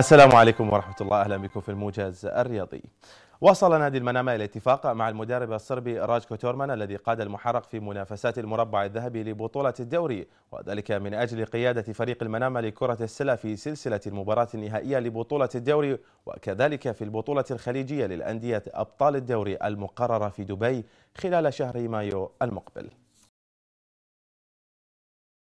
السلام عليكم ورحمة الله أهلا بكم في الموجز الرياضي وصل نادي المنامة إلى اتفاق مع المدرب الصربي راج كوتورمان الذي قاد المحرق في منافسات المربع الذهبي لبطولة الدوري وذلك من أجل قيادة فريق المنامة لكرة السلة في سلسلة المباراة النهائية لبطولة الدوري وكذلك في البطولة الخليجية للأندية أبطال الدوري المقررة في دبي خلال شهر مايو المقبل